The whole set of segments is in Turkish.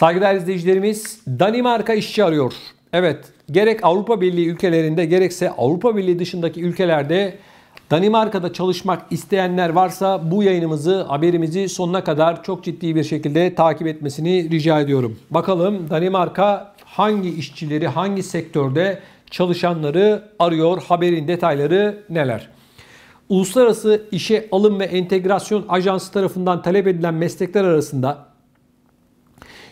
Saygıdeğer izleyicilerimiz Danimarka işçi arıyor. Evet gerek Avrupa Birliği ülkelerinde gerekse Avrupa Birliği dışındaki ülkelerde Danimarka'da çalışmak isteyenler varsa bu yayınımızı, haberimizi sonuna kadar çok ciddi bir şekilde takip etmesini rica ediyorum. Bakalım Danimarka hangi işçileri, hangi sektörde çalışanları arıyor, haberin detayları neler? Uluslararası İşe Alım ve Entegrasyon Ajansı tarafından talep edilen meslekler arasında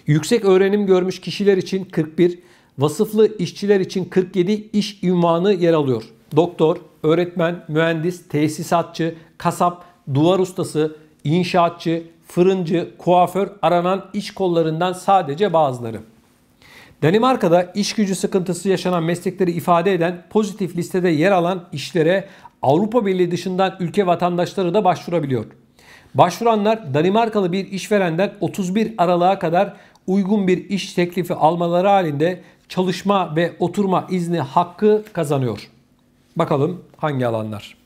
Yüksek öğrenim görmüş kişiler için 41, vasıflı işçiler için 47 iş ünvanı yer alıyor. Doktor, öğretmen, mühendis, tesisatçı, kasap, duvar ustası, inşaatçı, fırıncı, kuaför aranan iş kollarından sadece bazıları. Danimarka'da iş gücü sıkıntısı yaşanan meslekleri ifade eden pozitif listede yer alan işlere Avrupa Birliği dışından ülke vatandaşları da başvurabiliyor. Başvuranlar Danimarkalı bir işverenden 31 aralığa kadar uygun bir iş teklifi almaları halinde çalışma ve oturma izni hakkı kazanıyor. Bakalım hangi alanlar?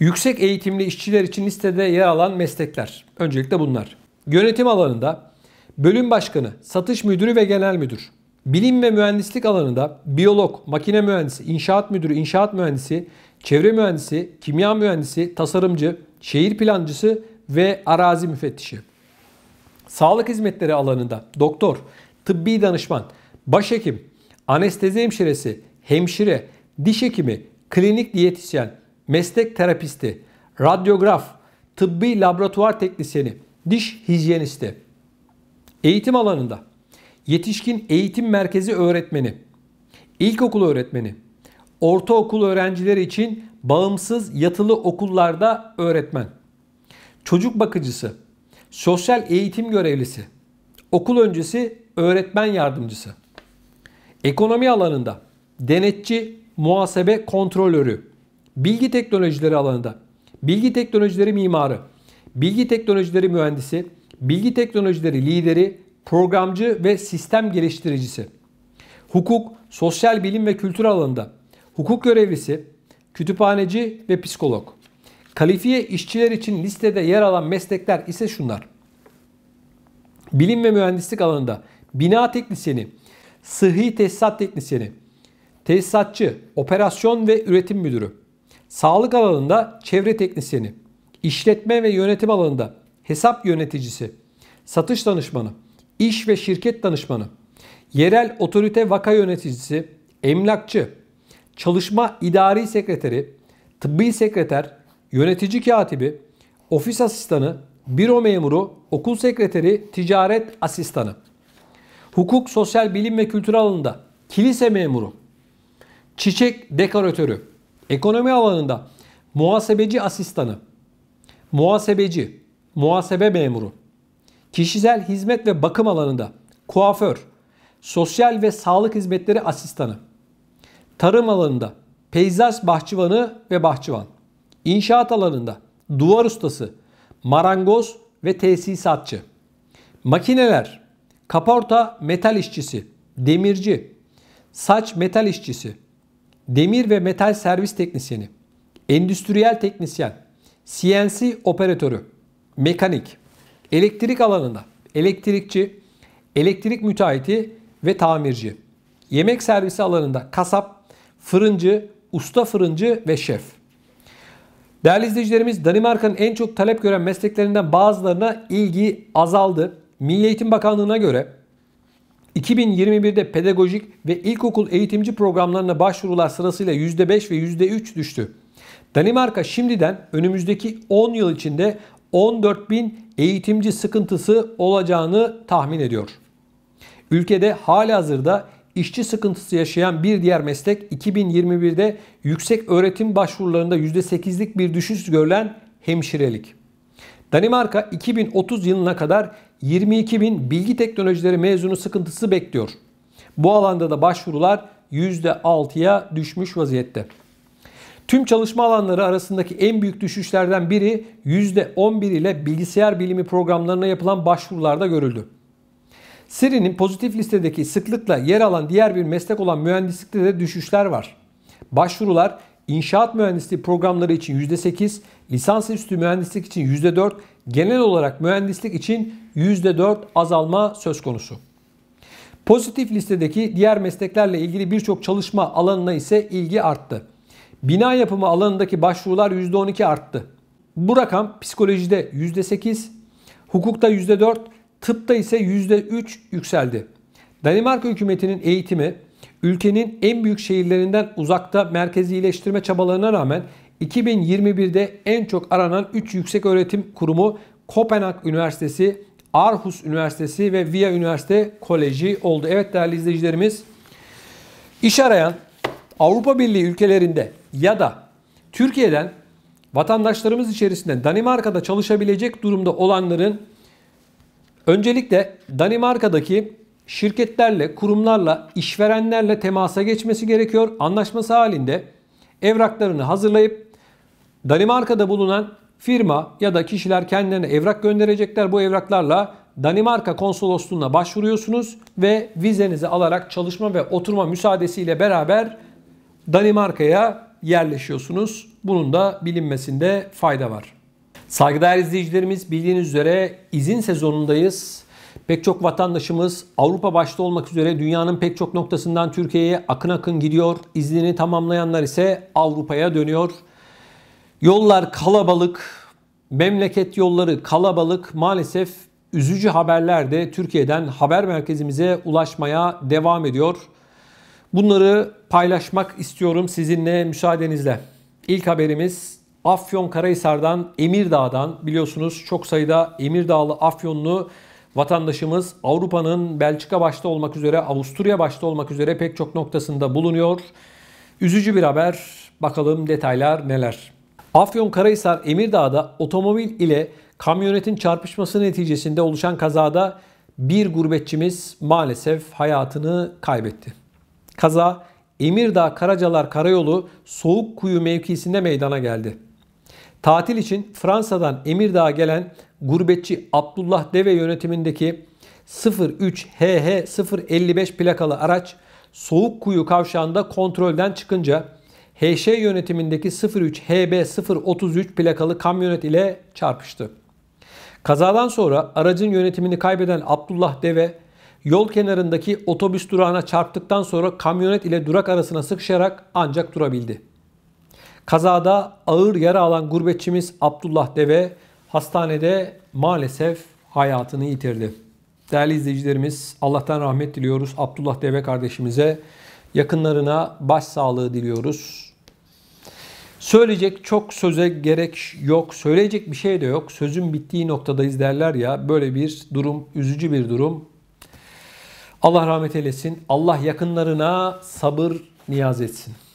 Yüksek eğitimli işçiler için listede yer alan meslekler. Öncelikle bunlar. Yönetim alanında bölüm başkanı, satış müdürü ve genel müdür. Bilim ve mühendislik alanında biyolog, makine mühendisi, inşaat müdürü, inşaat mühendisi, çevre mühendisi, kimya mühendisi, tasarımcı, şehir plancısı ve arazi müfettişi sağlık hizmetleri alanında doktor, tıbbi danışman, başhekim, anestezi hemşiresi, hemşire, diş hekimi, klinik diyetisyen, meslek terapisti, radyograf, tıbbi laboratuvar teknisyeni, diş hijyenisti. Eğitim alanında yetişkin eğitim merkezi öğretmeni, ilkokul öğretmeni, ortaokul öğrencileri için bağımsız yatılı okullarda öğretmen, çocuk bakıcısı, sosyal eğitim görevlisi, okul öncesi öğretmen yardımcısı, ekonomi alanında denetçi, muhasebe kontrolörü, bilgi teknolojileri alanında bilgi teknolojileri mimarı, bilgi teknolojileri mühendisi, bilgi teknolojileri lideri, programcı ve sistem geliştiricisi, hukuk, sosyal bilim ve kültür alanında hukuk görevlisi, kütüphaneci ve psikolog. Kalifiye işçiler için listede yer alan meslekler ise şunlar. Bilim ve mühendislik alanında bina teknisyeni, sıhhi tesisat teknisyeni, tesisatçı, operasyon ve üretim müdürü, sağlık alanında çevre teknisyeni, işletme ve yönetim alanında hesap yöneticisi, satış danışmanı, iş ve şirket danışmanı, yerel otorite vaka yöneticisi, emlakçı, çalışma idari sekreteri, tıbbi sekreter, yönetici katibi, ofis asistanı, büro memuru, okul sekreteri, ticaret asistanı. Hukuk, sosyal bilim ve kültür alanında kilise memuru, çiçek dekoratörü, ekonomi alanında muhasebeci asistanı, muhasebeci, muhasebe memuru, kişisel hizmet ve bakım alanında kuaför, sosyal ve sağlık hizmetleri asistanı, tarım alanında peyzaj bahçıvanı ve bahçıvan. İnşaat alanında duvar ustası, marangoz ve tesisatçı. Makineler, kaporta metal işçisi, demirci, saç metal işçisi, demir ve metal servis teknisyeni, endüstriyel teknisyen, CNC operatörü, mekanik, elektrik alanında elektrikçi, elektrik müteahhiti ve tamirci. Yemek servisi alanında kasap, fırıncı, usta fırıncı ve şef. Değerli izleyicilerimiz Danimarka'nın en çok talep gören mesleklerinden bazılarına ilgi azaldı. Milli Eğitim Bakanlığı'na göre 2021'de pedagojik ve ilkokul eğitimci programlarına başvurular sırasıyla %5 ve %3 düştü. Danimarka şimdiden önümüzdeki 10 yıl içinde 14 bin eğitimci sıkıntısı olacağını tahmin ediyor. Ülkede hali hazırda İşçi sıkıntısı yaşayan bir diğer meslek 2021'de yüksek öğretim başvurularında %8'lik bir düşüş görülen hemşirelik. Danimarka 2030 yılına kadar 22 bin bilgi teknolojileri mezunu sıkıntısı bekliyor. Bu alanda da başvurular %6'ya düşmüş vaziyette. Tüm çalışma alanları arasındaki en büyük düşüşlerden biri %11 ile bilgisayar bilimi programlarına yapılan başvurularda görüldü. Siri'nin pozitif listedeki sıklıkla yer alan diğer bir meslek olan mühendislikte de düşüşler var. Başvurular inşaat mühendisliği programları için %8, lisansüstü mühendislik için %4, genel olarak mühendislik için %4 azalma söz konusu. Pozitif listedeki diğer mesleklerle ilgili birçok çalışma alanına ise ilgi arttı. Bina yapımı alanındaki başvurular %12 arttı. Bu rakam psikolojide %8, hukukta %4, tıpta ise %3 yükseldi. Danimarka hükümetinin eğitimi ülkenin en büyük şehirlerinden uzakta merkezi iyileştirme çabalarına rağmen 2021'de en çok aranan 3 yüksek öğretim kurumu Kopenhag Üniversitesi, Aarhus Üniversitesi ve Via Üniversite Koleji oldu. Evet değerli izleyicilerimiz, iş arayan Avrupa Birliği ülkelerinde ya da Türkiye'den vatandaşlarımız içerisinde Danimarka'da çalışabilecek durumda olanların Öncelikle Danimarka'daki şirketlerle, kurumlarla, işverenlerle temasa geçmesi gerekiyor. Anlaşması halinde evraklarını hazırlayıp Danimarka'da bulunan firma ya da kişiler kendilerine evrak gönderecekler. Bu evraklarla Danimarka konsolosluğuna başvuruyorsunuz ve vizenizi alarak çalışma ve oturma müsaadesiyle beraber Danimarka'ya yerleşiyorsunuz. Bunun da bilinmesinde fayda var. Saygıdeğer izleyicilerimiz bildiğiniz üzere izin sezonundayız. Pek çok vatandaşımız Avrupa başta olmak üzere dünyanın pek çok noktasından Türkiye'ye akın akın gidiyor. İznini tamamlayanlar ise Avrupa'ya dönüyor. Yollar kalabalık, memleket yolları kalabalık. Maalesef üzücü haberler de Türkiye'den haber merkezimize ulaşmaya devam ediyor. Bunları paylaşmak istiyorum sizinle müsaadenizle. İlk haberimiz Afyonkarahisar'dan, Emirdağ'dan biliyorsunuz çok sayıda Emirdağlı Afyonlu vatandaşımız Avrupa'nın Belçika başta olmak üzere Avusturya başta olmak üzere pek çok noktasında bulunuyor. Üzücü bir haber. Bakalım detaylar neler. Afyonkarahisar Emirdağ'da otomobil ile kamyonetin çarpışması neticesinde oluşan kazada bir gurbetçimiz maalesef hayatını kaybetti. Kaza Emirdağ Karacalar Karayolu Soğuk Kuyu mevkisinde meydana geldi. Tatil için Fransa'dan Emirdağ'a gelen gurbetçi Abdullah Deve yönetimindeki 03HH055 plakalı araç Soğuk Kuyu kavşağında kontrolden çıkınca HŞ yönetimindeki 03HB033 plakalı kamyonet ile çarpıştı. Kazadan sonra aracın yönetimini kaybeden Abdullah Deve yol kenarındaki otobüs durağına çarptıktan sonra kamyonet ile durak arasına sıkışarak ancak durabildi. Kazada ağır yara alan gurbetçimiz Abdullah Deve hastanede maalesef hayatını yitirdi. Değerli izleyicilerimiz Allah'tan rahmet diliyoruz. Abdullah Deve kardeşimize yakınlarına başsağlığı diliyoruz. Söyleyecek çok söze gerek yok. Söyleyecek bir şey de yok. Sözün bittiği noktadayız derler ya. Böyle bir durum, üzücü bir durum. Allah rahmet eylesin. Allah yakınlarına sabır niyaz etsin.